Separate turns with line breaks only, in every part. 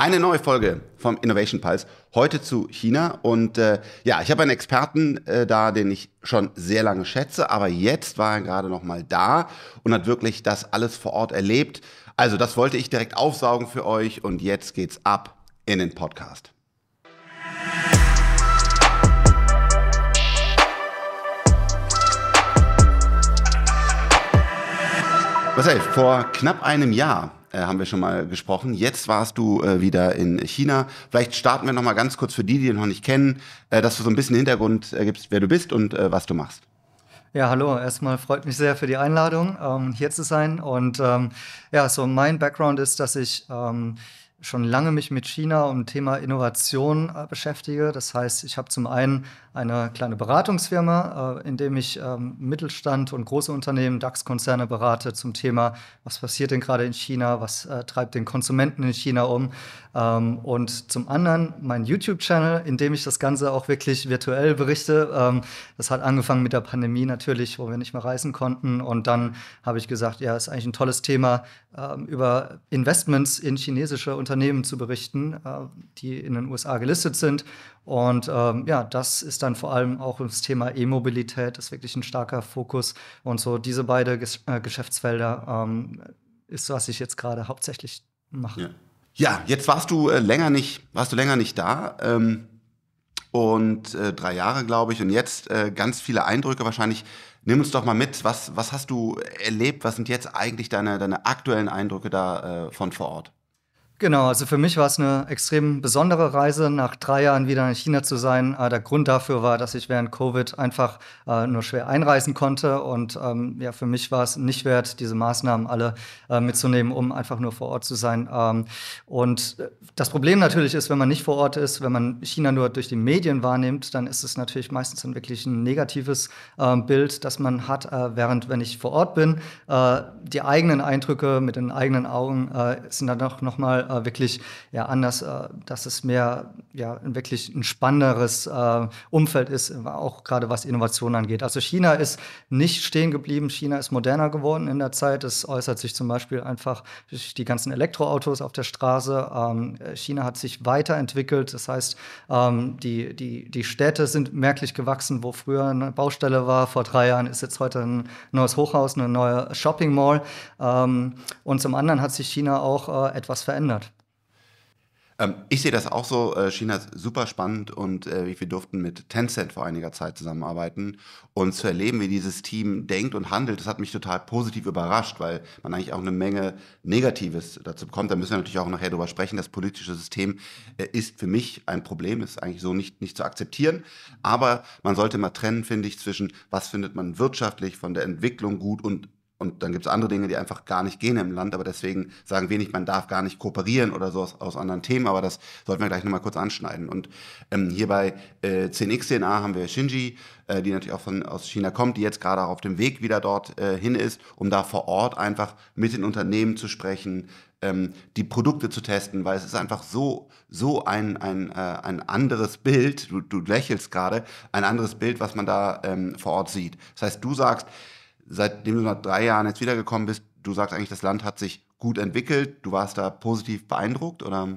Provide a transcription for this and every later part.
Eine neue Folge vom Innovation Pulse, heute zu China. Und äh, ja, ich habe einen Experten äh, da, den ich schon sehr lange schätze, aber jetzt war er gerade nochmal da und hat wirklich das alles vor Ort erlebt. Also das wollte ich direkt aufsaugen für euch und jetzt geht's ab in den Podcast. Was heißt, vor knapp einem Jahr äh, haben wir schon mal gesprochen. Jetzt warst du äh, wieder in China. Vielleicht starten wir noch mal ganz kurz für die, die noch nicht kennen, äh, dass du so ein bisschen Hintergrund gibst, wer du bist und äh, was du machst.
Ja, hallo. Erstmal freut mich sehr für die Einladung, ähm, hier zu sein. Und ähm, ja, so mein Background ist, dass ich ähm, schon lange mich mit China und dem Thema Innovation äh, beschäftige. Das heißt, ich habe zum einen eine kleine Beratungsfirma, äh, in dem ich ähm, Mittelstand und große Unternehmen, DAX-Konzerne berate zum Thema, was passiert denn gerade in China, was äh, treibt den Konsumenten in China um. Ähm, und zum anderen mein YouTube-Channel, in dem ich das Ganze auch wirklich virtuell berichte. Ähm, das hat angefangen mit der Pandemie natürlich, wo wir nicht mehr reisen konnten. Und dann habe ich gesagt, ja, ist eigentlich ein tolles Thema, über Investments in chinesische Unternehmen zu berichten, äh, die in den USA gelistet sind und ähm, ja, das ist dann vor allem auch das Thema E-Mobilität, ist wirklich ein starker Fokus. Und so diese beiden Ges äh, Geschäftsfelder ähm, ist, was ich jetzt gerade hauptsächlich
mache. Ja. ja. jetzt warst du äh, länger nicht, warst du länger nicht da. Ähm, und äh, drei Jahre, glaube ich. Und jetzt äh, ganz viele Eindrücke wahrscheinlich. Nimm uns doch mal mit, was, was hast du erlebt? Was sind jetzt eigentlich deine, deine aktuellen Eindrücke da äh, von vor Ort?
Genau, also für mich war es eine extrem besondere Reise, nach drei Jahren wieder in China zu sein. Ah, der Grund dafür war, dass ich während Covid einfach äh, nur schwer einreisen konnte. Und ähm, ja, für mich war es nicht wert, diese Maßnahmen alle äh, mitzunehmen, um einfach nur vor Ort zu sein. Ähm, und äh, das Problem natürlich ist, wenn man nicht vor Ort ist, wenn man China nur durch die Medien wahrnimmt, dann ist es natürlich meistens dann wirklich ein negatives äh, Bild, das man hat, äh, während wenn ich vor Ort bin, äh, die eigenen Eindrücke mit den eigenen Augen sind dann doch nochmal mal äh, wirklich ja, anders, äh, dass es mehr ja, wirklich ein spannenderes äh, Umfeld ist, äh, auch gerade was Innovation angeht. Also China ist nicht stehen geblieben, China ist moderner geworden in der Zeit. Es äußert sich zum Beispiel einfach durch die ganzen Elektroautos auf der Straße. Ähm, äh, China hat sich weiterentwickelt, das heißt, ähm, die, die, die Städte sind merklich gewachsen, wo früher eine Baustelle war, vor drei Jahren ist jetzt heute ein neues Hochhaus, eine neue Shopping Mall. Ähm, und zum anderen hat sich China auch äh, etwas verändert.
Ähm, ich sehe das auch so. China äh, ist super spannend und äh, wir durften mit Tencent vor einiger Zeit zusammenarbeiten und zu erleben, wie dieses Team denkt und handelt, das hat mich total positiv überrascht, weil man eigentlich auch eine Menge Negatives dazu bekommt. Da müssen wir natürlich auch nachher drüber sprechen. Das politische System äh, ist für mich ein Problem, ist eigentlich so nicht, nicht zu akzeptieren. Aber man sollte mal trennen, finde ich, zwischen was findet man wirtschaftlich von der Entwicklung gut und und dann gibt es andere Dinge, die einfach gar nicht gehen im Land. Aber deswegen sagen wenig, man darf gar nicht kooperieren oder so aus, aus anderen Themen. Aber das sollten wir gleich nochmal kurz anschneiden. Und ähm, hier bei äh, 10xDNA haben wir Shinji, äh, die natürlich auch von, aus China kommt, die jetzt gerade auch auf dem Weg wieder dort äh, hin ist, um da vor Ort einfach mit den Unternehmen zu sprechen, ähm, die Produkte zu testen, weil es ist einfach so, so ein, ein, äh, ein anderes Bild, du, du lächelst gerade, ein anderes Bild, was man da ähm, vor Ort sieht. Das heißt, du sagst, seitdem du nach drei Jahren jetzt wiedergekommen bist, du sagst eigentlich, das Land hat sich gut entwickelt. Du warst da positiv beeindruckt oder?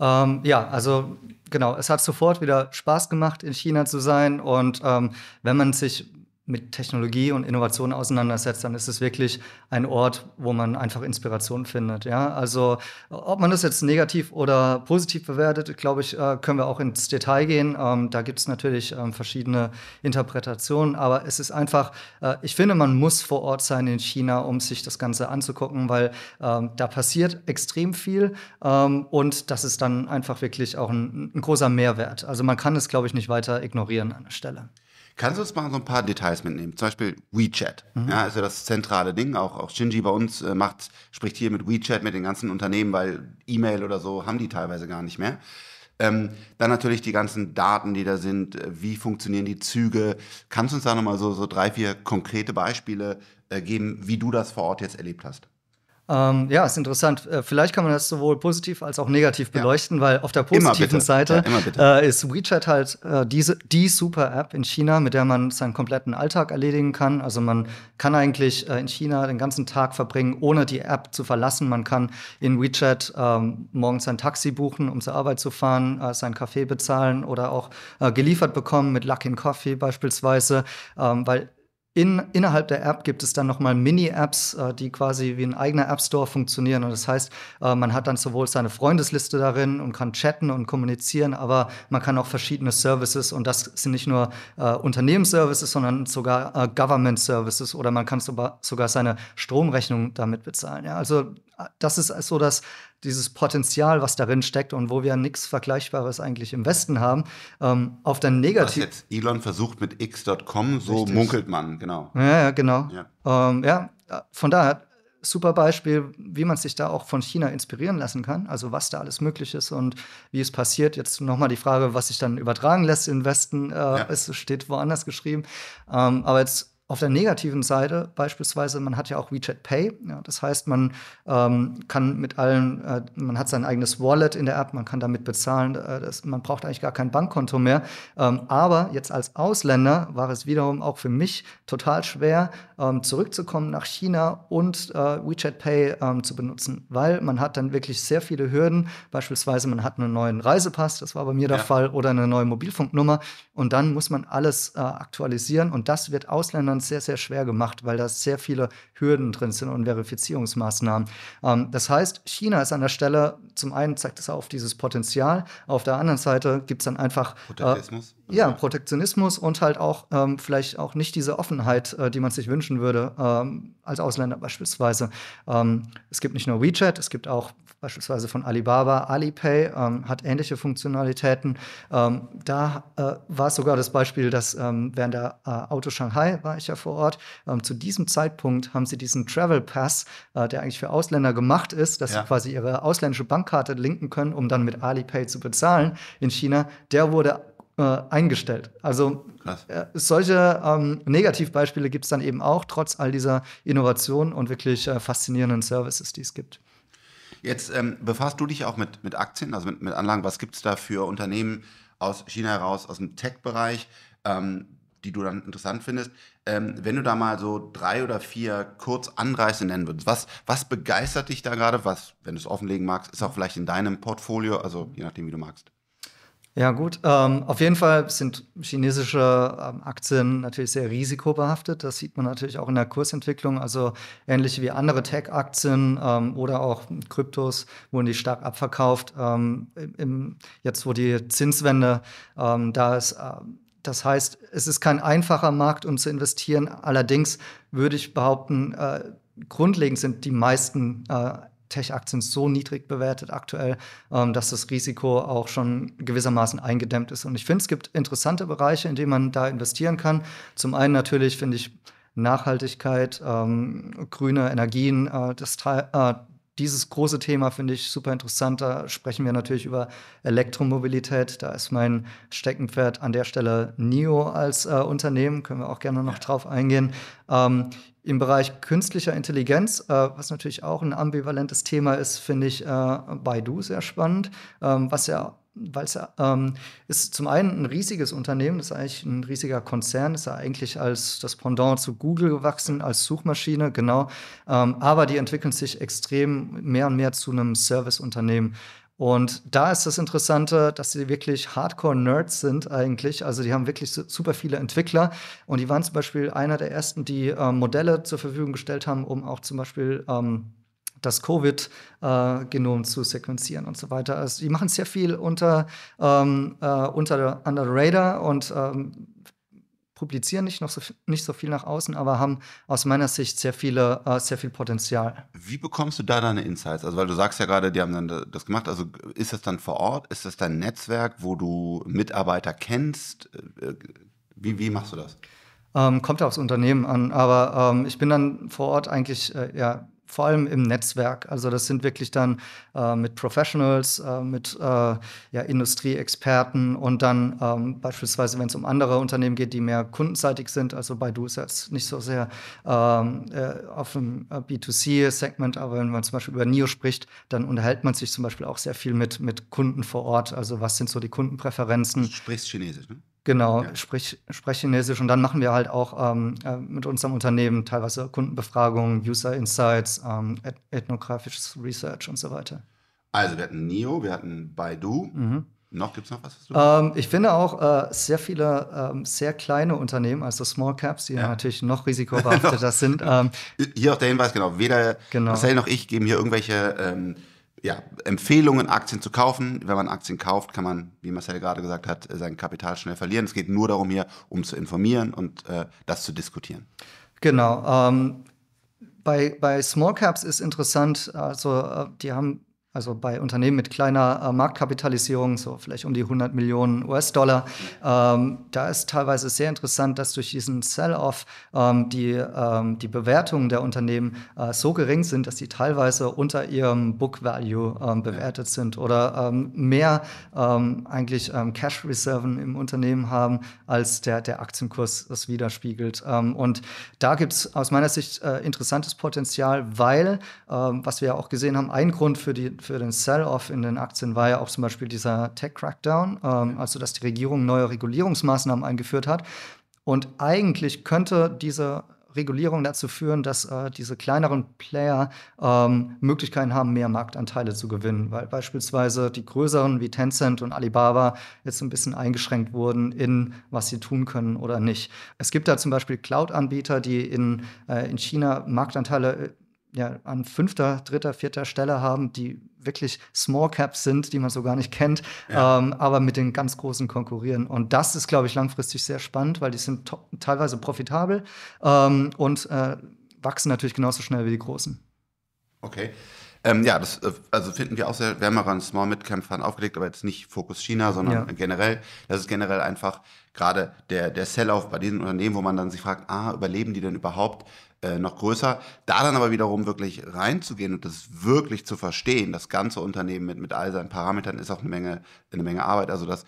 Ähm, ja, also genau, es hat sofort wieder Spaß gemacht, in China zu sein. Und ähm, wenn man sich mit Technologie und Innovation auseinandersetzt, dann ist es wirklich ein Ort, wo man einfach Inspiration findet. Ja? Also ob man das jetzt negativ oder positiv bewertet, glaube ich, äh, können wir auch ins Detail gehen. Ähm, da gibt es natürlich ähm, verschiedene Interpretationen, aber es ist einfach, äh, ich finde, man muss vor Ort sein in China, um sich das Ganze anzugucken, weil ähm, da passiert extrem viel und das ist dann einfach wirklich auch ein, ein großer Mehrwert. Also man kann es, glaube ich, nicht weiter ignorieren an der
Stelle. Kannst du uns mal so ein paar Details mitnehmen? Zum Beispiel WeChat. Mhm. Ja, also das zentrale Ding. Auch, auch Shinji bei uns äh, macht, spricht hier mit WeChat mit den ganzen Unternehmen, weil E-Mail oder so haben die teilweise gar nicht mehr. Ähm, dann natürlich die ganzen Daten, die da sind. Äh, wie funktionieren die Züge? Kannst du uns da nochmal so, so drei, vier konkrete Beispiele äh, geben, wie du das vor Ort jetzt erlebt hast?
Ähm, ja, ist interessant. Äh, vielleicht kann man das sowohl positiv als auch negativ beleuchten, ja. weil auf der positiven Seite ja, äh, ist WeChat halt äh, diese, die super App in China, mit der man seinen kompletten Alltag erledigen kann. Also man kann eigentlich äh, in China den ganzen Tag verbringen, ohne die App zu verlassen. Man kann in WeChat ähm, morgens sein Taxi buchen, um zur Arbeit zu fahren, äh, seinen Kaffee bezahlen oder auch äh, geliefert bekommen mit Luckin Coffee beispielsweise, ähm, weil in, innerhalb der App gibt es dann nochmal Mini-Apps, äh, die quasi wie ein eigener App Store funktionieren. Und das heißt, äh, man hat dann sowohl seine Freundesliste darin und kann chatten und kommunizieren, aber man kann auch verschiedene Services und das sind nicht nur äh, Unternehmensservices, sondern sogar äh, Government-Services oder man kann sogar seine Stromrechnung damit bezahlen. Ja? Also das ist so, dass dieses Potenzial, was darin steckt und wo wir nichts Vergleichbares eigentlich im Westen haben, ähm, auf der Negativ. Was jetzt
Elon versucht mit x.com, so Richtig. munkelt man, genau.
Ja, ja genau. Ja. Ähm, ja, von daher super Beispiel, wie man sich da auch von China inspirieren lassen kann, also was da alles möglich ist und wie es passiert. Jetzt nochmal die Frage, was sich dann übertragen lässt im Westen, äh, ja. es steht woanders geschrieben. Ähm, aber jetzt auf der negativen Seite beispielsweise, man hat ja auch WeChat Pay. Ja, das heißt, man ähm, kann mit allen, äh, man hat sein eigenes Wallet in der App, man kann damit bezahlen. Äh, das, man braucht eigentlich gar kein Bankkonto mehr. Ähm, aber jetzt als Ausländer war es wiederum auch für mich total schwer, ähm, zurückzukommen nach China und äh, WeChat Pay ähm, zu benutzen, weil man hat dann wirklich sehr viele Hürden. Beispielsweise man hat einen neuen Reisepass, das war bei mir der ja. Fall, oder eine neue Mobilfunknummer und dann muss man alles äh, aktualisieren und das wird Ausländern sehr, sehr schwer gemacht, weil da sehr viele Hürden drin sind und Verifizierungsmaßnahmen. Ähm, das heißt, China ist an der Stelle, zum einen zeigt es auf dieses Potenzial, auf der anderen Seite gibt es dann einfach äh, Protektionismus. Äh, ja, Protektionismus und halt auch ähm, vielleicht auch nicht diese Offenheit, äh, die man sich wünscht wünschen würde, ähm, als Ausländer beispielsweise. Ähm, es gibt nicht nur WeChat, es gibt auch beispielsweise von Alibaba, Alipay ähm, hat ähnliche Funktionalitäten. Ähm, da äh, war sogar das Beispiel, dass ähm, während der äh, Auto Shanghai war ich ja vor Ort. Ähm, zu diesem Zeitpunkt haben sie diesen Travel Pass, äh, der eigentlich für Ausländer gemacht ist, dass ja. sie quasi ihre ausländische Bankkarte linken können, um dann mit Alipay zu bezahlen in China. Der wurde äh, eingestellt. Also äh, solche ähm, Negativbeispiele gibt es dann eben auch, trotz all dieser Innovationen und wirklich äh, faszinierenden Services, die es gibt.
Jetzt ähm, befasst du dich auch mit, mit Aktien, also mit, mit Anlagen. Was gibt es da für Unternehmen aus China heraus, aus dem Tech-Bereich, ähm, die du dann interessant findest? Ähm, wenn du da mal so drei oder vier kurz Anreize nennen würdest, was, was begeistert dich da gerade? Was, wenn du es offenlegen magst, ist auch vielleicht in deinem Portfolio, also je nachdem, wie du magst.
Ja, gut. Ähm, auf jeden Fall sind chinesische ähm, Aktien natürlich sehr risikobehaftet. Das sieht man natürlich auch in der Kursentwicklung. Also ähnlich wie andere Tech-Aktien ähm, oder auch Kryptos wurden die stark abverkauft. Ähm, Im, jetzt, wo die Zinswende ähm, da ist, äh, das heißt, es ist kein einfacher Markt, um zu investieren. Allerdings würde ich behaupten, äh, grundlegend sind die meisten äh, Tech-Aktien so niedrig bewertet aktuell, ähm, dass das Risiko auch schon gewissermaßen eingedämmt ist. Und ich finde, es gibt interessante Bereiche, in denen man da investieren kann. Zum einen natürlich finde ich Nachhaltigkeit, ähm, grüne Energien, äh, das Teil, äh, dieses große Thema finde ich super interessant. Da sprechen wir natürlich über Elektromobilität. Da ist mein Steckenpferd an der Stelle NIO als äh, Unternehmen. Können wir auch gerne noch drauf eingehen. Ähm, im Bereich künstlicher Intelligenz, äh, was natürlich auch ein ambivalentes Thema ist, finde ich äh, Baidu sehr spannend, ähm, was ja weil es ähm, ist zum einen ein riesiges Unternehmen, das ist eigentlich ein riesiger Konzern, ist ja eigentlich als das Pendant zu Google gewachsen, als Suchmaschine, genau. Ähm, aber die entwickeln sich extrem mehr und mehr zu einem Serviceunternehmen. Und da ist das Interessante, dass sie wirklich Hardcore-Nerds sind eigentlich. Also die haben wirklich super viele Entwickler. Und die waren zum Beispiel einer der ersten, die äh, Modelle zur Verfügung gestellt haben, um auch zum Beispiel ähm, das Covid-Genom äh, zu sequenzieren und so weiter. Also die machen sehr viel unter, ähm, äh, unter under the radar und ähm, publizieren nicht, noch so, nicht so viel nach außen, aber haben aus meiner Sicht sehr, viele, äh, sehr viel Potenzial.
Wie bekommst du da deine Insights? Also, weil du sagst ja gerade, die haben dann das gemacht. Also, ist das dann vor Ort? Ist das dein Netzwerk, wo du Mitarbeiter kennst? Äh, äh, wie, wie machst du das?
Ähm, kommt aufs Unternehmen an, aber ähm, ich bin dann vor Ort eigentlich äh, ja, vor allem im Netzwerk. Also das sind wirklich dann äh, mit Professionals, äh, mit äh, ja, Industrieexperten und dann ähm, beispielsweise, wenn es um andere Unternehmen geht, die mehr kundenseitig sind. Also Baidu ist jetzt nicht so sehr ähm, äh, auf dem äh, B2C-Segment, aber wenn man zum Beispiel über NIO spricht, dann unterhält man sich zum Beispiel auch sehr viel mit, mit Kunden vor Ort. Also was sind so die Kundenpräferenzen? Du sprichst Chinesisch, ne? Genau, ja. sprich, sprich Chinesisch und dann machen wir halt auch ähm, äh, mit unserem Unternehmen teilweise Kundenbefragungen, User Insights, ähm, ethnografisches Research und so weiter.
Also wir hatten NIO, wir hatten Baidu. Mhm. Noch gibt es noch was?
was du ähm, ich finde auch äh, sehr viele ähm, sehr kleine Unternehmen, also Small Caps, die ja. natürlich noch risikobeafteter
sind. Ähm, hier auch der Hinweis, genau. Weder genau. Marcel noch ich geben hier irgendwelche ähm, ja, Empfehlungen, Aktien zu kaufen. Wenn man Aktien kauft, kann man, wie Marcel gerade gesagt hat, sein Kapital schnell verlieren. Es geht nur darum hier, um zu informieren und äh, das zu diskutieren. Genau. Ähm, bei,
bei Small Caps ist interessant, also äh, die haben also bei Unternehmen mit kleiner äh, Marktkapitalisierung, so vielleicht um die 100 Millionen US-Dollar, ähm, da ist teilweise sehr interessant, dass durch diesen Sell-off ähm, die, ähm, die Bewertungen der Unternehmen äh, so gering sind, dass sie teilweise unter ihrem Book-Value ähm, bewertet sind oder ähm, mehr ähm, eigentlich Cash-Reserven im Unternehmen haben, als der, der Aktienkurs es widerspiegelt. und da gibt es aus meiner Sicht äh, interessantes Potenzial, weil, was wir ja auch gesehen haben, ein Grund für die für den Sell-off in den Aktien war ja auch zum Beispiel dieser Tech-Crackdown, ähm, also dass die Regierung neue Regulierungsmaßnahmen eingeführt hat. Und eigentlich könnte diese Regulierung dazu führen, dass äh, diese kleineren Player ähm, Möglichkeiten haben, mehr Marktanteile zu gewinnen, weil beispielsweise die größeren wie Tencent und Alibaba jetzt ein bisschen eingeschränkt wurden in, was sie tun können oder nicht. Es gibt da zum Beispiel Cloud-Anbieter, die in, äh, in China Marktanteile äh, ja, an fünfter, dritter, vierter Stelle haben, die wirklich Small Caps sind, die man so gar nicht kennt, ja. ähm, aber mit den ganz großen konkurrieren. Und das ist, glaube ich, langfristig sehr spannend, weil die sind teilweise profitabel ähm, und äh, wachsen natürlich genauso schnell wie die großen.
Okay. Ähm, ja, das äh, also finden wir auch sehr, wir haben auch an Small Mid-Kämpfern aufgelegt, aber jetzt nicht Fokus China, sondern ja. generell. Das ist generell einfach gerade der, der Sell-Off bei diesen Unternehmen, wo man dann sich fragt, ah, überleben die denn überhaupt? äh, noch größer. Da dann aber wiederum wirklich reinzugehen und das wirklich zu verstehen, das ganze Unternehmen mit, mit all seinen Parametern, ist auch eine Menge, eine Menge Arbeit. Also das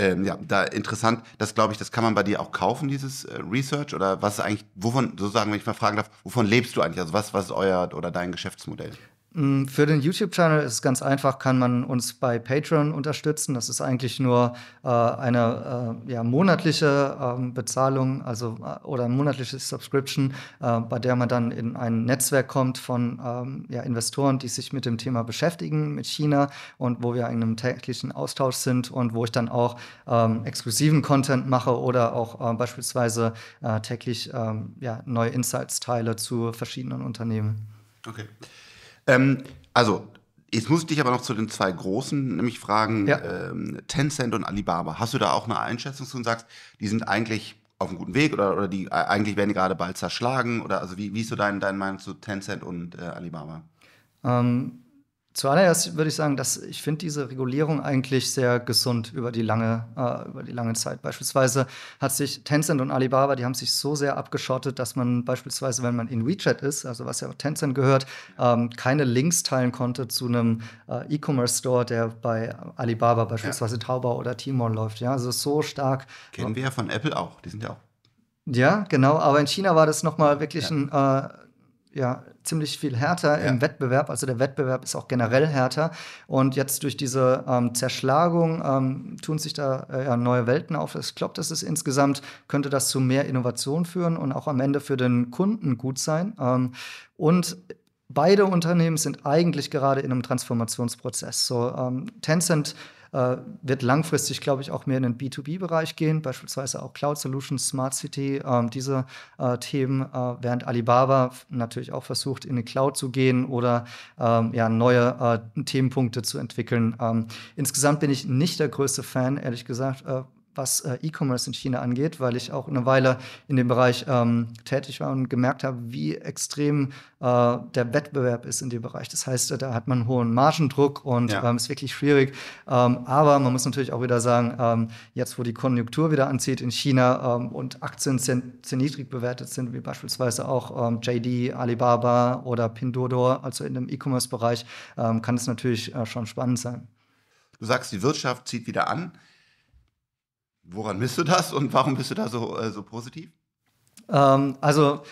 ähm, ja, da interessant, das glaube ich, das kann man bei dir auch kaufen, dieses äh, Research oder was eigentlich, wovon, sozusagen, wenn ich mal fragen darf, wovon lebst du eigentlich? Also was, was ist euer oder dein Geschäftsmodell?
Mm, für den YouTube-Channel ist es ganz einfach, kann man uns bei Patreon unterstützen. Das ist eigentlich nur äh, eine äh, ja, monatliche äh, Bezahlung also, äh, oder monatliche Subscription, äh, bei der man dann in ein Netzwerk kommt von ähm, ja, Investoren, die sich mit dem Thema beschäftigen, mit China und wo wir in einem täglichen Austausch sind und wo ich dann auch ähm, exklusiven Content mache oder auch äh, beispielsweise täglich ähm, ja, neue Insights teile zu verschiedenen Unternehmen.
Okay. Ähm, also, jetzt muss ich dich aber noch zu den zwei großen, nämlich fragen, ja. ähm, Tencent und Alibaba. Hast du da auch eine Einschätzung zu und sagst, die sind eigentlich auf einem guten Weg oder, oder die äh, eigentlich werden die gerade bald zerschlagen? Oder also wie, wie ist so dein, deine Meinung zu Tencent und äh, Alibaba?
Ähm, zuallererst würde ich sagen, dass ich finde diese Regulierung eigentlich sehr gesund über die lange, äh, über die lange Zeit. Beispielsweise hat sich Tencent und Alibaba, die haben sich so sehr abgeschottet, dass man beispielsweise, wenn man in WeChat ist, also was ja auch Tencent gehört, ähm, keine Links teilen konnte zu einem äh, E-Commerce-Store, der bei Alibaba beispielsweise ja. Taobao oder Tmall läuft. Ja, also so stark.
Kennen äh, wir ja von Apple auch, die sind ja auch.
Ja, genau, aber in China war das nochmal wirklich ja. ein äh, ja ziemlich viel härter ja. im Wettbewerb. Also der Wettbewerb ist auch generell härter. Und jetzt durch diese ähm, Zerschlagung ähm, tun sich da äh, ja, neue Welten auf. Ich glaube, das ist insgesamt, könnte das zu mehr Innovation führen und auch am Ende für den Kunden gut sein. Ähm, und beide Unternehmen sind eigentlich gerade in einem Transformationsprozess. So ähm, Tencent äh, wird langfristig, glaube ich, auch mehr in den B2B-Bereich gehen, beispielsweise auch Cloud Solutions, Smart City, ähm, diese äh, Themen, äh, während Alibaba natürlich auch versucht, in die Cloud zu gehen oder ähm, ja, neue Themenpunkte zu entwickeln. Ähm, insgesamt bin ich nicht der größte Fan, ehrlich gesagt, was äh, E-Commerce in China angeht, weil ich auch eine Weile in dem Bereich ähm, tätig war und gemerkt habe, wie extrem äh, der Wettbewerb ist in dem Bereich. Das heißt, da hat man einen hohen Margendruck und ja. ähm, ist wirklich schwierig. Ähm, aber man muss natürlich auch wieder sagen, ähm, jetzt wo die Konjunktur wieder anzieht in China ähm, und Aktien sehr, niedrig bewertet sind, wie beispielsweise auch ähm, JD, Alibaba oder Pindodo, also in dem E-Commerce-Bereich, kann es natürlich äh, schon spannend sein.
Du sagst, die Wirtschaft zieht wieder an. Woran misst du das und warum bist du da so, äh, so positiv?
Ähm, also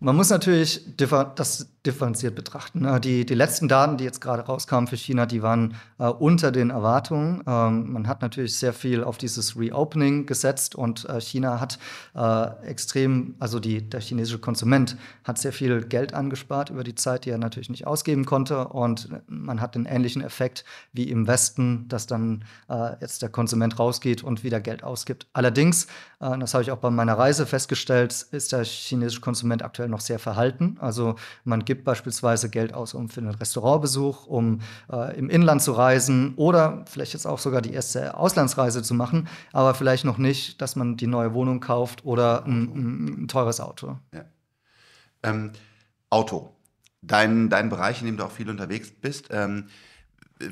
man muss natürlich differ das differenziert betrachten. Ne? Die, die letzten Daten, die jetzt gerade rauskamen für China, die waren äh, unter den Erwartungen. Ähm, man hat natürlich sehr viel auf dieses Reopening gesetzt und äh, China hat äh, extrem, also die, der chinesische Konsument hat sehr viel Geld angespart über die Zeit, die er natürlich nicht ausgeben konnte. Und man hat den ähnlichen Effekt wie im Westen, dass dann äh, jetzt der Konsument rausgeht und wieder Geld ausgibt. Allerdings, äh, das habe ich auch bei meiner Reise festgestellt, ist der chinesische Konsument aktuell aktuell noch sehr verhalten. Also man gibt beispielsweise Geld aus, um für einen Restaurantbesuch, um äh, im Inland zu reisen oder vielleicht jetzt auch sogar die erste Auslandsreise zu machen, aber vielleicht noch nicht, dass man die neue Wohnung kauft oder ein, ein teures Auto.
Ja. Ähm, Auto. Dein, dein Bereich, in dem du auch viel unterwegs bist. Ähm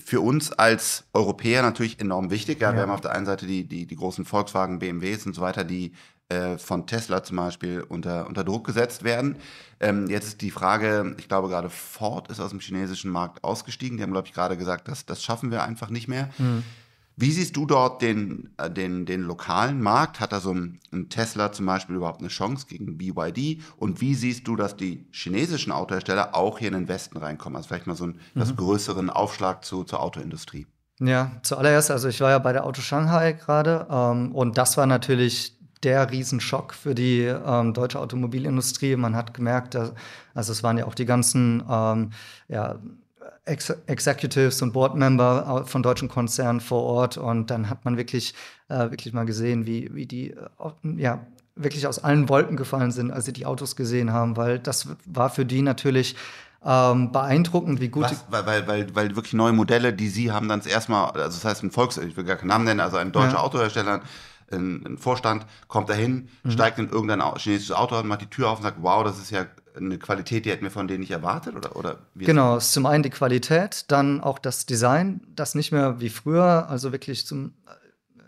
für uns als Europäer natürlich enorm wichtig. Ja, ja. Wir haben auf der einen Seite die, die, die großen Volkswagen, BMWs und so weiter, die äh, von Tesla zum Beispiel unter, unter Druck gesetzt werden. Ähm, jetzt ist die Frage, ich glaube gerade Ford ist aus dem chinesischen Markt ausgestiegen. Die haben, glaube ich, gerade gesagt, das, das schaffen wir einfach nicht mehr. Mhm. Wie siehst du dort den, äh, den, den lokalen Markt? Hat da so ein, ein, Tesla zum Beispiel überhaupt eine Chance gegen BYD? Und wie siehst du, dass die chinesischen Autohersteller auch hier in den Westen reinkommen? Also vielleicht mal so einen mhm. größeren Aufschlag zu, zur Autoindustrie.
Ja, zuallererst, also ich war ja bei der Auto Shanghai gerade ähm, und das war natürlich der Riesenschock für die ähm, deutsche Automobilindustrie. Man hat gemerkt, dass, also es waren ja auch die ganzen ähm, ja, Ex Executives und Boardmember von deutschen Konzernen vor Ort und dann hat man wirklich, äh, wirklich mal gesehen, wie, wie die äh, ja, wirklich aus allen Wolken gefallen sind, als sie die Autos gesehen haben, weil das war für die natürlich ähm, beeindruckend, wie gut. Was,
weil, weil, weil, weil wirklich neue Modelle, die Sie haben dann erstmal, also das heißt ein Volks, ich will gar keinen Namen nennen, also ein deutscher ja. Autohersteller, ein, ein Vorstand kommt dahin, mhm. steigt in irgendein chinesisches Auto und macht die Tür auf und sagt, wow, das ist ja eine Qualität, die hätten wir von denen nicht erwartet? Oder, oder genau, zum
einen die Qualität, dann auch das Design, das nicht mehr wie früher, also wirklich zum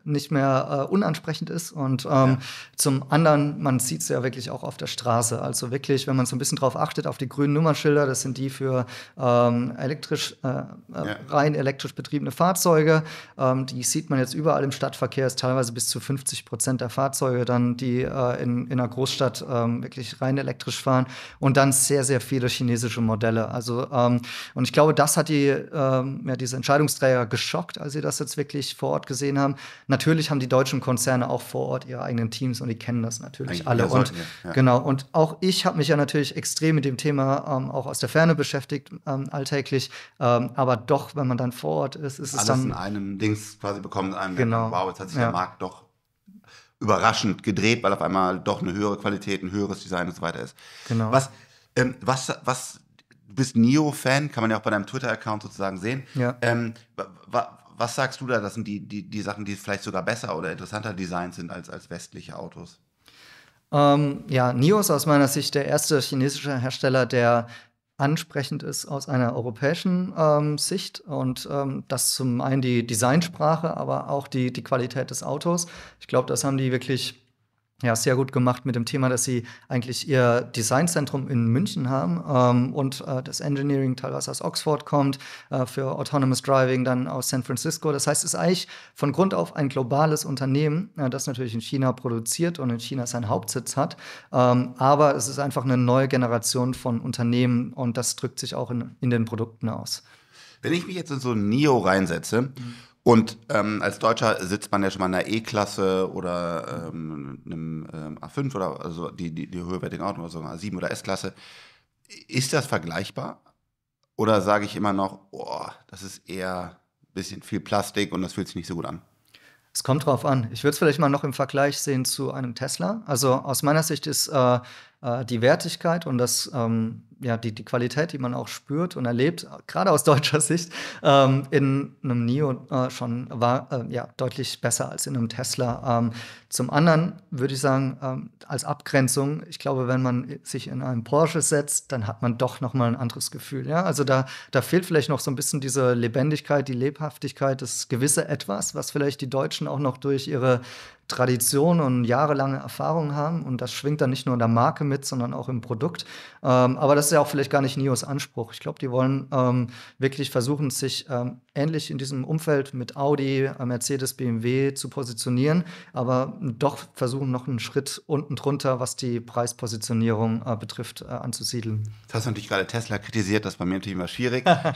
nicht mehr äh, unansprechend ist. Und ähm, ja. zum anderen, man sieht es ja wirklich auch auf der Straße. Also wirklich, wenn man so ein bisschen drauf achtet, auf die grünen Nummernschilder, das sind die für ähm, elektrisch, äh, äh ja. rein elektrisch betriebene Fahrzeuge. Ähm, die sieht man jetzt überall im Stadtverkehr, ist teilweise bis zu 50 Prozent der Fahrzeuge dann, die äh, in, in einer Großstadt ähm, wirklich rein elektrisch fahren. Und dann sehr, sehr viele chinesische Modelle. Also, ähm, und ich glaube, das hat die, ähm, ja, diese Entscheidungsträger geschockt, als sie das jetzt wirklich vor Ort gesehen haben. Na, natürlich haben die deutschen Konzerne auch vor Ort ihre eigenen Teams und die kennen das natürlich Eigentlich alle. und sollten, ja. genau, und auch ich habe mich ja natürlich extrem mit dem Thema ähm, auch aus der Ferne beschäftigt, ähm, alltäglich. Ähm, aber doch, wenn man dann vor Ort ist, ist Alles es dann. in einem
Dings quasi bekommen, einem genau. wow, jetzt hat sich ja. der Markt doch überraschend gedreht, weil auf einmal doch eine höhere Qualität, ein höheres Design und so weiter ist. Genau. Was, ähm, was, was, du bist Neo-Fan, kann man ja auch bei deinem Twitter-Account sozusagen sehen. Ja. Ähm, wa, was sagst du da? Das sind die, die, die Sachen, die vielleicht sogar besser oder interessanter Designs sind als, als westliche Autos.
Ähm, ja, NIO ist aus meiner Sicht der erste chinesische Hersteller, der ansprechend ist aus einer europäischen ähm, Sicht. Und ähm, das zum einen die Designsprache, aber auch die, die Qualität des Autos. Ich glaube, das haben die wirklich ja, sehr gut gemacht mit dem Thema, dass sie eigentlich ihr Designzentrum in München haben ähm, und äh, das Engineering teilweise aus Oxford kommt, äh, für Autonomous Driving dann aus San Francisco. Das heißt, es ist eigentlich von Grund auf ein globales Unternehmen, äh, das natürlich in China produziert und in China seinen Hauptsitz hat. Ähm, aber es ist einfach eine neue Generation von Unternehmen und das drückt sich auch in, in den Produkten aus.
Wenn ich mich jetzt in so ein NIO reinsetze, mhm und ähm, als Deutscher sitzt man ja schon mal in einer E-Klasse oder ähm, einem ähm, A5 oder also die, die, die höherwertigen Autos oder so einer A7 oder S-Klasse. Ist das vergleichbar? Oder sage ich immer noch, oh, das ist eher ein bisschen viel Plastik und das fühlt sich nicht so gut an?
Es kommt drauf an. Ich würde es vielleicht mal noch im Vergleich sehen zu einem Tesla. Also aus meiner Sicht ist äh, äh die Wertigkeit und das ähm, ja, die, die Qualität, die man auch spürt und erlebt, gerade aus deutscher Sicht, ähm, in einem NIO äh, schon war äh, ja, deutlich besser als in einem Tesla. Ähm, zum anderen würde ich sagen, ähm, als Abgrenzung, ich glaube, wenn man sich in einen Porsche setzt, dann hat man doch nochmal ein anderes Gefühl. Ja? Also da, da fehlt vielleicht noch so ein bisschen diese Lebendigkeit, die Lebhaftigkeit, das gewisse Etwas, was vielleicht die Deutschen auch noch durch ihre Tradition und jahrelange Erfahrung haben. Und das schwingt dann nicht nur in der Marke mit, sondern auch im Produkt. Ähm, aber das ist ja auch vielleicht gar nicht NIOs Anspruch. Ich glaube, die wollen ähm, wirklich versuchen, sich ähm, ähnlich in diesem Umfeld mit Audi, äh, Mercedes, BMW zu positionieren. Aber doch versuchen, noch einen Schritt unten drunter, was die Preispositionierung äh, betrifft, äh, anzusiedeln.
Das hast du natürlich gerade Tesla kritisiert, das ist bei mir natürlich immer schwierig. das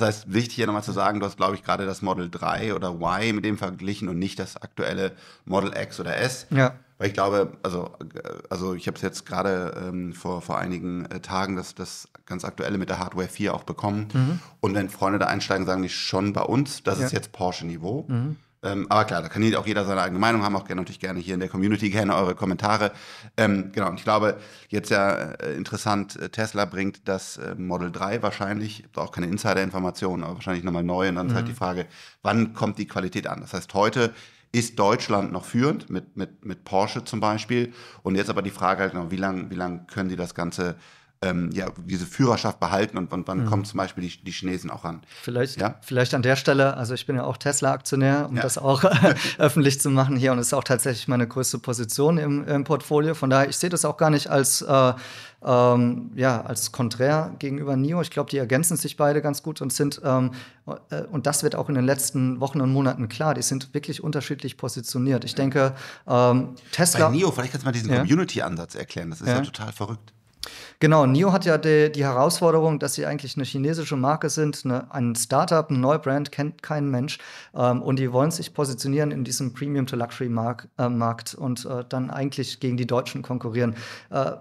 heißt, wichtig hier nochmal zu sagen, du hast, glaube ich, gerade das Model 3 oder Y mit dem verglichen und nicht das aktuelle Model X oder S. Ja. Weil ich glaube, also, äh, also ich habe es jetzt gerade ähm, vor, vor einigen äh, Tagen das, das ganz aktuelle mit der Hardware 4 auch bekommen. Mhm. Und wenn Freunde da einsteigen, sagen die schon bei uns, das ja. ist jetzt Porsche-Niveau. Mhm. Ähm, aber klar, da kann auch jeder seine eigene Meinung haben, auch gerne natürlich gerne hier in der Community, gerne eure Kommentare. Ähm, genau, und ich glaube, jetzt ja äh, interessant, äh, Tesla bringt das äh, Model 3 wahrscheinlich, auch keine Insider-Informationen, aber wahrscheinlich nochmal neu. Und dann mhm. ist halt die mhm. Frage, wann kommt die Qualität an? Das heißt, heute ist Deutschland noch führend mit, mit, mit Porsche zum Beispiel. Und jetzt aber die Frage halt noch, wie lange wie lang können die das Ganze ähm, ja, diese Führerschaft behalten und, und wann mhm. kommen zum Beispiel die, die Chinesen auch ran.
Vielleicht, ja? vielleicht an der Stelle, also ich bin ja auch Tesla-Aktionär, um ja. das auch öffentlich zu machen hier und es ist auch tatsächlich meine größte Position im, im Portfolio. Von daher, ich sehe das auch gar nicht als, äh, ähm, ja, als konträr gegenüber NIO. Ich glaube, die ergänzen sich beide ganz gut und sind, ähm, äh, und das wird auch in den letzten Wochen und Monaten klar, die sind wirklich unterschiedlich positioniert. Ich denke, ähm, Tesla. Bei NIO, vielleicht kannst du mal diesen
Community-Ansatz erklären, das ist ja total verrückt.
Genau, NIO hat ja die, die, Herausforderung, dass sie eigentlich eine chinesische Marke sind, eine, ein Startup, ein Brand, kennt kein Mensch. Ähm, und die wollen sich positionieren in diesem Premium-to-Luxury-Markt äh, und äh, dann eigentlich gegen die Deutschen konkurrieren. Äh,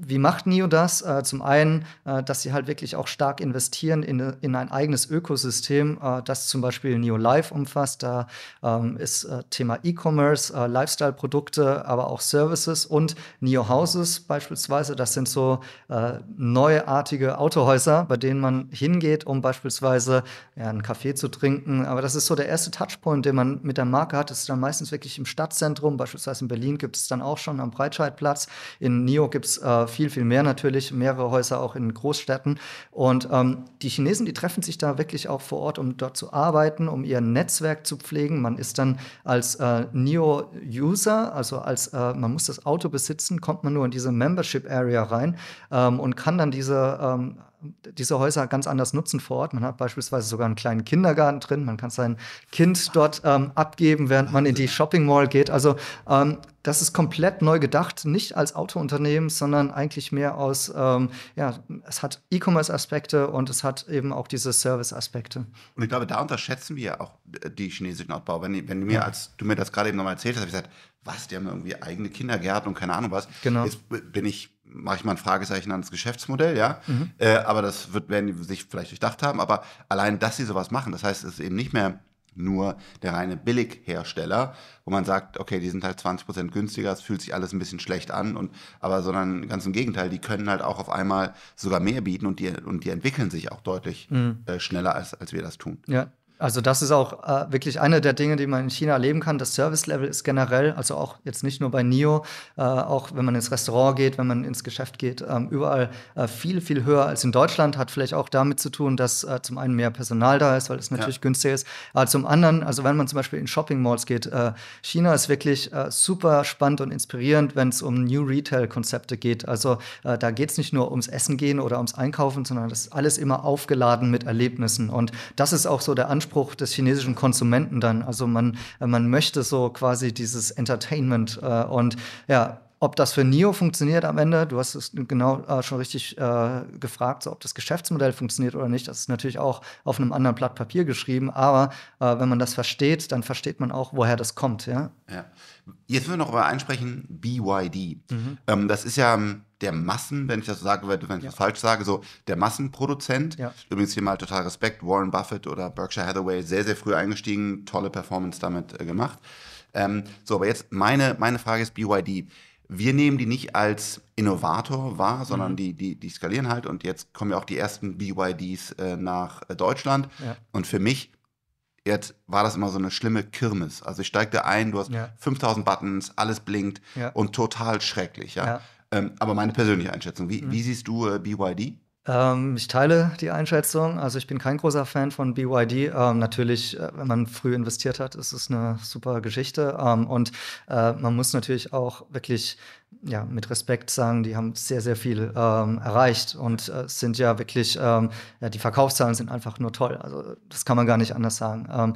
wie macht NIO das? Äh, zum einen, äh, dass sie halt wirklich auch stark investieren in, in ein eigenes Ökosystem, äh, das zum Beispiel NIO Live umfasst. Da ähm, ist äh, Thema E-Commerce, äh, Lifestyle-Produkte, aber auch Services und NIO Houses beispielsweise. Das sind so äh, neuartige Autohäuser, bei denen man hingeht, um beispielsweise ja, einen Kaffee zu trinken. Aber das ist so der erste Touchpoint, den man mit der Marke hat. Das ist dann meistens wirklich im Stadtzentrum. Beispielsweise in Berlin gibt es dann auch schon am Breitscheidplatz. In NIO gibt es viel, viel mehr natürlich, mehrere Häuser auch in Großstädten. Und ähm, die Chinesen, die treffen sich da wirklich auch vor Ort, um dort zu arbeiten, um ihr Netzwerk zu pflegen. Man ist dann als äh, Neo-User, also als äh, man muss das Auto besitzen, kommt man nur in diese Membership-Area rein ähm, und kann dann diese ähm, diese Häuser ganz anders nutzen vor Ort. Man hat beispielsweise sogar einen kleinen Kindergarten drin. Man kann sein Kind dort ähm, abgeben, während man in die Shopping Mall geht. Also ähm, das ist komplett neu gedacht, nicht als Autounternehmen, sondern eigentlich mehr aus, ähm, ja, es hat E-Commerce-Aspekte und es hat eben auch diese Service-Aspekte.
Und ich glaube, da unterschätzen wir auch äh, die chinesischen Autobau. Wenn, wenn du, mir, ja. als du mir das gerade eben nochmal erzählt hast, habe ich gesagt, was, die haben irgendwie eigene Kindergärten und keine Ahnung was. Genau. Jetzt äh, bin ich mache ich mal ein Fragezeichen an das Geschäftsmodell, ja. Mhm. Äh, aber das wird, werden die sich vielleicht durchdacht haben. Aber allein, dass sie sowas machen, das heißt, es ist eben nicht mehr nur der reine Billighersteller, wo man sagt, okay, die sind halt 20% günstiger, es fühlt sich alles ein bisschen schlecht an, und, aber sondern ganz im Gegenteil, die können halt auch auf einmal sogar mehr bieten und die, und die entwickeln sich auch deutlich mhm. äh, schneller, als, als wir das tun.
Ja. Also das ist auch äh, wirklich eine der Dinge, die man in China erleben kann. Das Service-Level ist generell, also auch jetzt nicht nur bei NIO, äh, auch wenn man ins Restaurant geht, wenn man ins Geschäft geht, ähm, äh, überall viel, viel höher als in Deutschland. Hat vielleicht auch damit zu tun, dass äh, zum einen mehr Personal da ist, weil es natürlich ja. günstiger ist. Aber zum anderen, also wenn man zum Beispiel in Shopping-Malls geht, äh, China ist wirklich äh, super spannend und inspirierend, wenn es um New Retail-Konzepte geht. Also da geht es nicht nur ums Essen gehen oder ums Einkaufen, sondern das ist alles immer aufgeladen mit Erlebnissen. Und das ist auch so der Anspruch Anspruch des chinesischen Konsumenten dann. Also man, äh, man möchte so quasi dieses Entertainment äh, und ja, ob das für NIO funktioniert am Ende, du hast es genau äh, schon richtig äh, gefragt, so, ob das Geschäftsmodell funktioniert oder nicht, das ist natürlich auch auf einem anderen Blatt Papier geschrieben, aber äh, wenn man das versteht, dann versteht man auch, woher das kommt. Ja?
ja. Jetzt müssen wir noch über einsprechen, BYD. Mhm. Ähm, das ist ja ähm, der Massen, wenn ich das so sage, wenn ich ja. das falsch sage, so der Massenproduzent. Ja. Übrigens hier mal total Respekt, Warren Buffett oder Berkshire Hathaway, sehr, sehr früh eingestiegen, tolle Performance damit äh, gemacht. Ähm, so, aber jetzt meine, meine Frage ist BYD. Wir nehmen die nicht als Innovator wahr, sondern mhm. die, die, die skalieren halt und jetzt kommen ja auch die ersten BYDs äh, nach äh, Deutschland. Ja. Und für mich jetzt war das immer so eine schlimme Kirmes. Also ich steigte ein, du hast ja. 5000 Buttons, alles blinkt ja. und total schrecklich. Ja? Ähm, aber meine persönliche Einschätzung, wie, mhm. wie siehst du äh, BYD?
Ähm, ich teile die Einschätzung. Also ich bin kein großer Fan von BYD. Ähm, natürlich, äh, wenn man früh investiert hat, ist es eine super Geschichte. Ähm, und äh, man muss natürlich auch wirklich ja, mit Respekt sagen, die haben sehr, sehr viel ähm, erreicht und äh, sind ja wirklich, ähm, ja, die Verkaufszahlen sind einfach nur toll. Also das kann man gar nicht anders sagen. Ähm,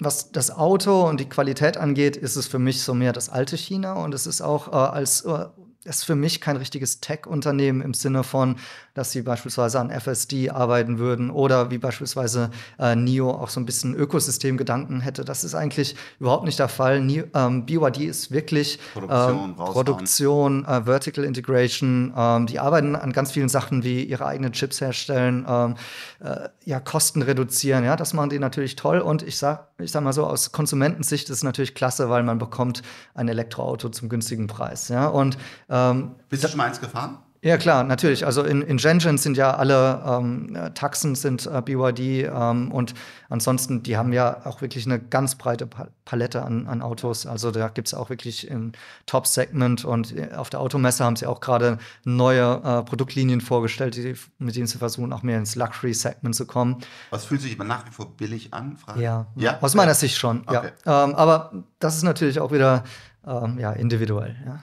was das Auto und die Qualität angeht, ist es für mich so mehr das alte China und es ist auch äh, als äh, ist für mich kein richtiges Tech-Unternehmen im Sinne von, dass sie beispielsweise an FSD arbeiten würden oder wie beispielsweise äh, NIO auch so ein bisschen Ökosystemgedanken hätte. Das ist eigentlich überhaupt nicht der Fall. NIO, ähm, BYD ist wirklich Produktion, ähm, Produktion äh, Vertical Integration. Ähm, die arbeiten an ganz vielen Sachen wie ihre eigenen Chips herstellen, ähm, äh, ja, Kosten reduzieren. Ja, das machen die natürlich toll. Und ich sag, ich sag mal so, aus Konsumentensicht ist es natürlich klasse, weil man bekommt ein Elektroauto zum günstigen Preis. Ja, und ähm,
Bist du schon mal eins gefahren?
Ja, klar, natürlich. Also in, in Shenzhen sind ja alle ähm, äh, Taxen sind äh, BYD ähm, und ansonsten, die haben ja auch wirklich eine ganz breite Palette an, an Autos. Also da gibt es auch wirklich ein Top-Segment und äh, auf der Automesse haben sie auch gerade neue äh, Produktlinien vorgestellt, die, mit denen sie versuchen, auch mehr ins Luxury-Segment zu kommen.
Was fühlt sich immer nach wie vor billig an? Frage? Ja, ja, aus
meiner ja. Sicht schon, okay. ja. Ähm, aber das ist natürlich auch wieder ähm, ja, individuell, ja.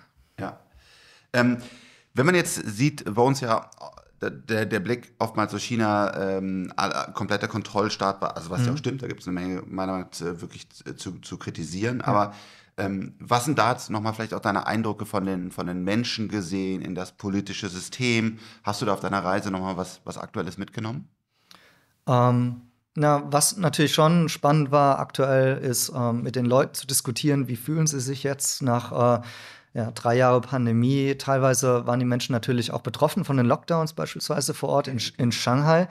Ähm, wenn man jetzt sieht, bei uns ja der, der Blick oftmals zu so China, ähm, kompletter Kontrollstaat war, also was mhm. ja auch mhm. stimmt, da gibt es eine Menge meiner Meinung nach wirklich äh, zu, zu kritisieren, mhm. aber ähm, was sind da jetzt nochmal vielleicht auch deine Eindrücke von den, von den Menschen gesehen, in das politische System? Hast du da auf deiner Reise nochmal was, was Aktuelles mitgenommen?
Ähm, na, was natürlich schon spannend war aktuell, ist ähm, mit den Leuten zu diskutieren, wie fühlen sie sich jetzt nach äh, ja, drei Jahre Pandemie. Teilweise waren die Menschen natürlich auch betroffen von den Lockdowns, beispielsweise vor Ort in, in Shanghai.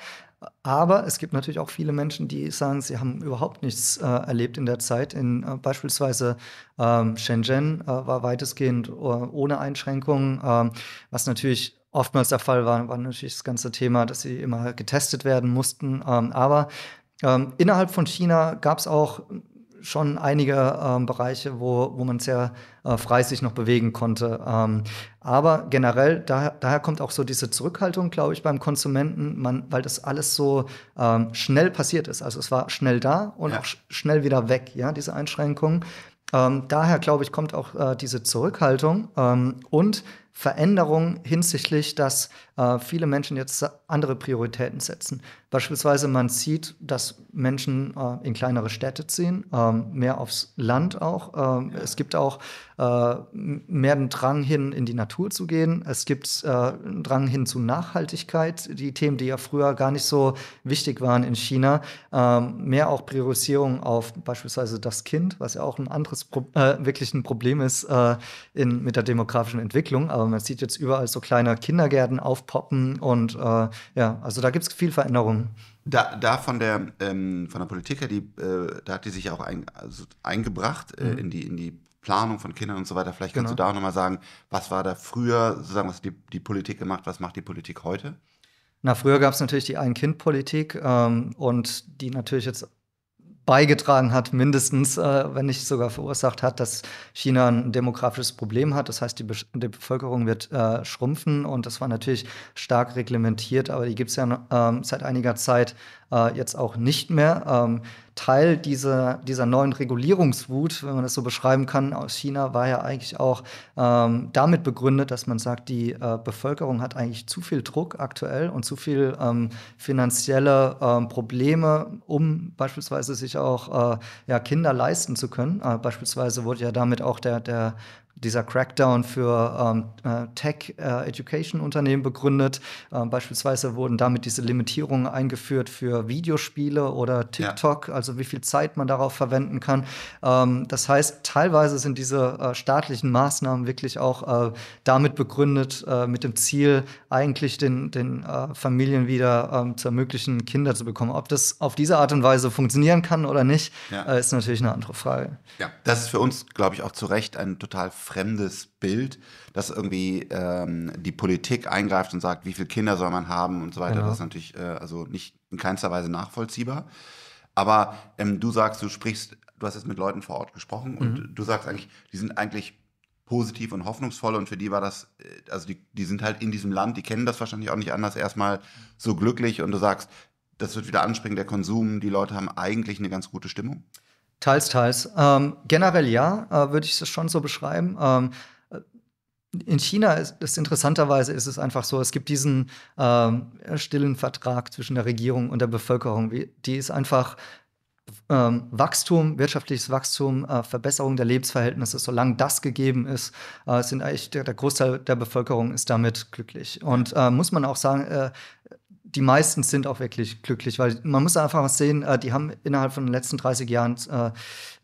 Aber es gibt natürlich auch viele Menschen, die sagen, sie haben überhaupt nichts äh, erlebt in der Zeit. In äh, beispielsweise ähm, Shenzhen äh, war weitestgehend äh, ohne Einschränkungen, ähm, was natürlich oftmals der Fall war, war natürlich das ganze Thema, dass sie immer getestet werden mussten. Ähm, aber ähm, innerhalb von China gab es auch schon einige ähm, Bereiche, wo, wo man sehr äh, frei sich noch bewegen konnte. Ähm, aber generell, da, daher kommt auch so diese Zurückhaltung, glaube ich, beim Konsumenten, man, weil das alles so ähm, schnell passiert ist. Also es war schnell da und ja. auch sch schnell wieder weg, ja, diese Einschränkungen. Ähm, daher, glaube ich, kommt auch äh, diese Zurückhaltung ähm, und Veränderung hinsichtlich, dass äh, viele Menschen jetzt andere Prioritäten setzen. Beispielsweise man sieht, dass Menschen äh, in kleinere Städte ziehen, ähm, mehr aufs Land auch. Ähm, es gibt auch äh, mehr den Drang hin, in die Natur zu gehen. Es gibt äh, einen Drang hin zu Nachhaltigkeit, die Themen, die ja früher gar nicht so wichtig waren in China. Ähm, mehr auch Priorisierung auf beispielsweise das Kind, was ja auch ein anderes, Pro äh, wirklich ein Problem ist äh, in, mit der demografischen Entwicklung. Aber man sieht jetzt überall so kleine Kindergärten aufpoppen und äh, ja, also da gibt es viel Veränderung. Mhm.
Da, da von der ähm, von der Politik her, die, äh, da hat die sich ja auch ein, also eingebracht äh, mhm. in die in die Planung von Kindern und so weiter. Vielleicht kannst genau. du da nochmal sagen, was war da früher, sozusagen, was die, die Politik gemacht, was macht die Politik heute?
Na, früher gab es natürlich die Ein-Kind-Politik ähm, und die natürlich jetzt beigetragen hat, mindestens, äh, wenn nicht sogar verursacht hat, dass China ein demografisches Problem hat. Das heißt, die, Be die Bevölkerung wird äh, schrumpfen und das war natürlich stark reglementiert, aber die gibt es ja äh, seit einiger Zeit äh, jetzt auch nicht mehr. Ähm, Teil dieser, dieser neuen Regulierungswut, wenn man das so beschreiben kann, aus China war ja eigentlich auch ähm, damit begründet, dass man sagt, die äh, Bevölkerung hat eigentlich zu viel Druck aktuell und zu viel ähm, finanzielle ähm, Probleme, um beispielsweise sich auch äh, ja, Kinder leisten zu können. Äh, beispielsweise wurde ja damit auch der, der dieser Crackdown für ähm, Tech-Education-Unternehmen äh, äh begründet. Ähm, beispielsweise wurden damit diese Limitierungen eingeführt für Videospiele oder TikTok, ja. also wie viel Zeit man darauf verwenden kann. Ähm, das heißt, teilweise sind diese äh, staatlichen Maßnahmen wirklich auch äh, damit begründet, äh, mit dem Ziel, eigentlich den, den äh, Familien wieder ähm, zu ermöglichen, Kinder zu bekommen. Ob das auf diese Art und Weise funktionieren kann oder nicht, ja. ist natürlich eine andere Frage.
Ja, das ist für uns, glaube ich, auch zu Recht ein total fremdes Bild, dass irgendwie ähm, die Politik eingreift und sagt, wie viele Kinder soll man haben und so weiter. Genau. Das ist natürlich äh, also nicht in keinster Weise nachvollziehbar. Aber ähm, du sagst, du sprichst, du hast jetzt mit Leuten vor Ort gesprochen und mhm. du sagst eigentlich, die sind eigentlich positiv und hoffnungsvoll und für die war das, äh, also die, die sind halt in diesem Land, die kennen das wahrscheinlich auch nicht anders, erstmal so glücklich und du sagst, das wird wieder anspringen, der Konsum, die Leute haben eigentlich eine ganz gute Stimmung.
Teils, teils. Ähm, generell ja, äh, würde ich das schon so beschreiben. Ähm, äh, in China ist, es interessanterweise ist es einfach so, es gibt diesen ähm, stillen Vertrag zwischen der Regierung und der Bevölkerung. Die ist einfach ähm, Wachstum, wirtschaftliches Wachstum, äh, Verbesserung der Lebensverhältnisse, solange das gegeben ist, äh, sind eigentlich der, der, Großteil der Bevölkerung ist damit glücklich. Und äh, muss man auch sagen, äh, die meisten sind auch wirklich glücklich, weil man muss einfach was sehen, äh, die haben innerhalb von den letzten 30 Jahren äh,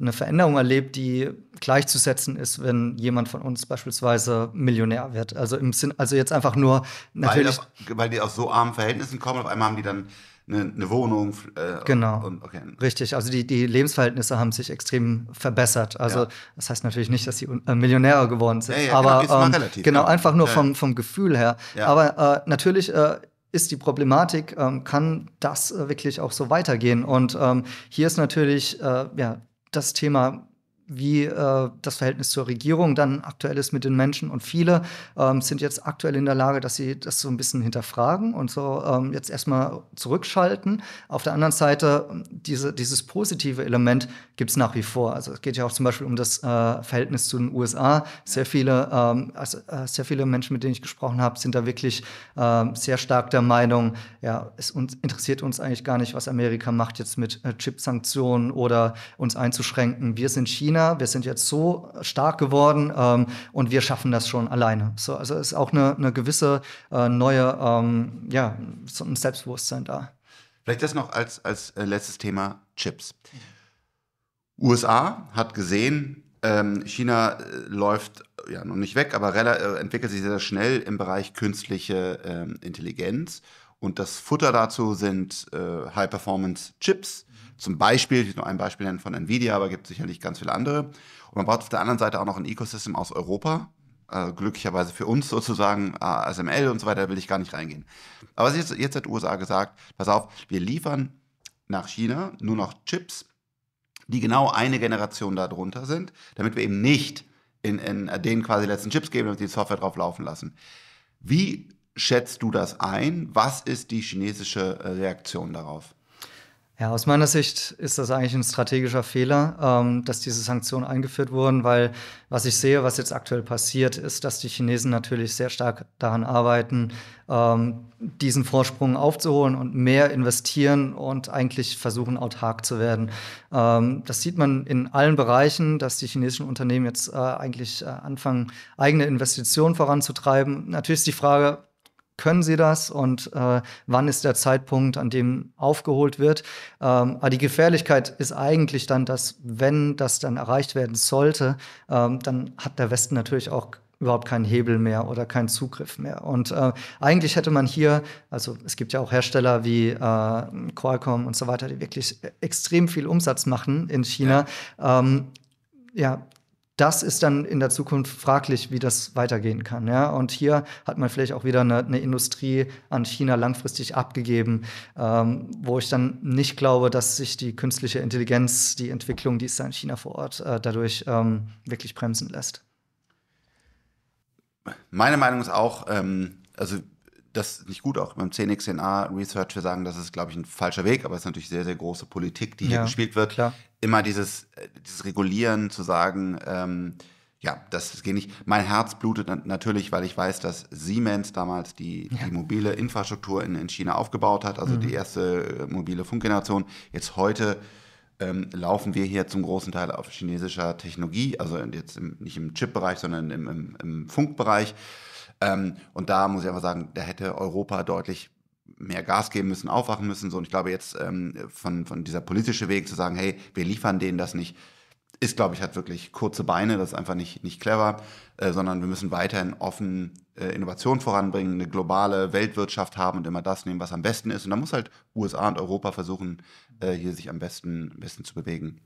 eine Veränderung erlebt, die gleichzusetzen ist, wenn jemand von uns beispielsweise Millionär wird. Also im Sinn, also jetzt einfach nur natürlich.
Weil, das, weil die aus so armen Verhältnissen kommen, auf einmal haben die dann eine, eine Wohnung. Äh, genau.
Und, okay. Richtig, also die, die Lebensverhältnisse haben sich extrem verbessert. Also ja. das heißt natürlich nicht, dass sie äh, Millionäre geworden sind, ja, ja, aber genau, ähm, relativ, genau einfach nur vom, vom Gefühl her. Aber äh, natürlich äh, ist die Problematik, ähm, kann das äh, wirklich auch so weitergehen? Und ähm, hier ist natürlich äh, ja, das Thema wie äh, das Verhältnis zur Regierung dann aktuell ist mit den Menschen. Und viele ähm, sind jetzt aktuell in der Lage, dass sie das so ein bisschen hinterfragen und so ähm, jetzt erstmal zurückschalten. Auf der anderen Seite, diese, dieses positive Element gibt es nach wie vor. Also es geht ja auch zum Beispiel um das äh, Verhältnis zu den USA. Sehr viele, ähm, also, äh, sehr viele Menschen, mit denen ich gesprochen habe, sind da wirklich ähm, sehr stark der Meinung, ja, es uns, interessiert uns eigentlich gar nicht, was Amerika macht jetzt mit äh, Chip-Sanktionen oder uns einzuschränken. Wir sind China China, wir sind jetzt so stark geworden ähm, und wir schaffen das schon alleine. So, also ist auch eine, eine gewisse äh, neue, ähm, ja, so ein Selbstbewusstsein da.
Vielleicht das noch als, als äh, letztes Thema Chips. USA hat gesehen, ähm, China äh, läuft äh, ja noch nicht weg, aber entwickelt sich sehr schnell im Bereich künstliche ähm, Intelligenz. Und das Futter dazu sind High-Performance-Chips, zum Beispiel, ich nur ein Beispiel nennen von Nvidia, aber gibt sicherlich ganz viele andere. Und man baut auf der anderen Seite auch noch ein Ecosystem aus Europa. Äh, glücklicherweise für uns sozusagen, ASML äh, und so weiter, da will ich gar nicht reingehen. Aber jetzt, jetzt hat USA gesagt, pass auf, wir liefern nach China nur noch Chips, die genau eine Generation darunter sind, damit wir eben nicht in, in äh, denen quasi letzten Chips geben, damit die Software drauf laufen lassen. Wie schätzt du das ein? Was ist die chinesische äh, Reaktion darauf?
Ja, aus meiner Sicht ist das eigentlich ein strategischer Fehler, ähm, dass diese Sanktionen eingeführt wurden, weil was ich sehe, was jetzt aktuell passiert, ist, dass die Chinesen natürlich sehr stark daran arbeiten, ähm, diesen Vorsprung aufzuholen und mehr investieren und eigentlich versuchen, autark zu werden. Ähm, das sieht man in allen Bereichen, dass die chinesischen Unternehmen jetzt äh, eigentlich äh, anfangen, eigene Investitionen voranzutreiben. Natürlich ist die Frage, können sie das und äh, wann ist der Zeitpunkt, an dem aufgeholt wird. Ähm, aber die Gefährlichkeit ist eigentlich dann, dass wenn das dann erreicht werden sollte, ähm, dann hat der Westen natürlich auch überhaupt keinen Hebel mehr oder keinen Zugriff mehr. Und äh, eigentlich hätte man hier, also es gibt ja auch Hersteller wie äh, Qualcomm und so weiter, die wirklich äh, extrem viel Umsatz machen in China. Ja. Ähm, ja, das ist dann in der Zukunft fraglich, wie das weitergehen kann. Ja? Und hier hat man vielleicht auch wieder eine, eine Industrie an China langfristig abgegeben, ähm, wo ich dann nicht glaube, dass sich die künstliche Intelligenz, die Entwicklung, die es da in China vor Ort äh, dadurch ähm, wirklich bremsen lässt.
Meine Meinung ist auch, ähm, also das nicht gut. Auch beim 10 Research, wir sagen, das ist, glaube ich, ein falscher Weg, aber es ist natürlich sehr, sehr große Politik, die ja, hier gespielt wird. Klar. Immer dieses, äh, dieses Regulieren zu sagen, ähm, ja, das geht nicht. Mein Herz blutet natürlich, weil ich weiß, dass Siemens damals die, ja. die mobile Infrastruktur in, in, China aufgebaut hat, also mhm. die erste äh, mobile Funkgeneration. Jetzt heute ähm, laufen wir hier zum großen Teil auf chinesischer Technologie, also jetzt im, nicht im Chip-Bereich, sondern im, im, im Funkbereich. Ähm, und da muss ich einfach sagen, da hätte Europa deutlich mehr Gas geben müssen, aufwachen müssen. So. Und ich glaube jetzt ähm, von, von dieser politische Weg zu sagen, hey, wir liefern denen das nicht, ist, glaube ich, hat wirklich kurze Beine, das ist einfach nicht, nicht clever, äh, sondern wir müssen weiterhin offen äh, Innovation voranbringen, eine globale Weltwirtschaft haben und immer das nehmen, was am besten ist. Und da muss halt USA und Europa versuchen, äh, hier sich am besten, am besten zu bewegen.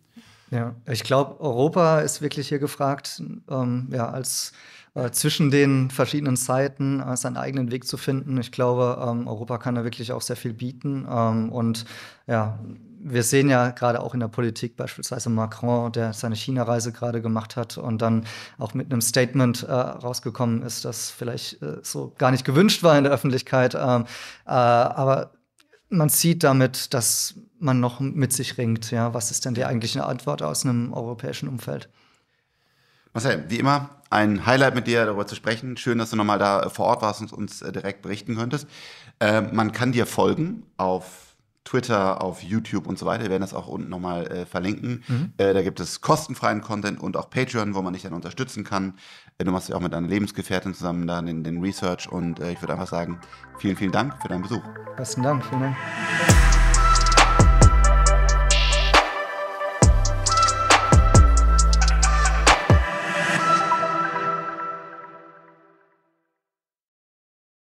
Ja, ich glaube, Europa ist wirklich hier gefragt, ähm, ja, als äh, zwischen den verschiedenen Zeiten äh, seinen eigenen Weg zu finden. Ich glaube, ähm, Europa kann da wirklich auch sehr viel bieten. Ähm, und ja, wir sehen ja gerade auch in der Politik beispielsweise Macron, der seine China-Reise gerade gemacht hat und dann auch mit einem Statement äh, rausgekommen ist, das vielleicht äh, so gar nicht gewünscht war in der Öffentlichkeit. Ähm, äh, aber man sieht damit, dass man noch mit sich ringt. Ja, was ist denn die eigentliche Antwort aus einem europäischen Umfeld? Marcel,
wie immer ein Highlight mit dir darüber zu sprechen. Schön, dass du nochmal da äh, vor Ort warst und uns äh, direkt berichten könntest. Äh, man kann dir folgen auf Twitter, auf YouTube und so weiter. Wir werden das auch unten nochmal äh, verlinken. Mhm. Äh, da gibt es kostenfreien Content und auch Patreon, wo man dich dann unterstützen kann. Äh, du machst ja auch mit deiner Lebensgefährtin zusammen da den, den Research und äh, ich würde einfach sagen, vielen, vielen Dank für deinen Besuch. Besten Dank, vielen
Dank.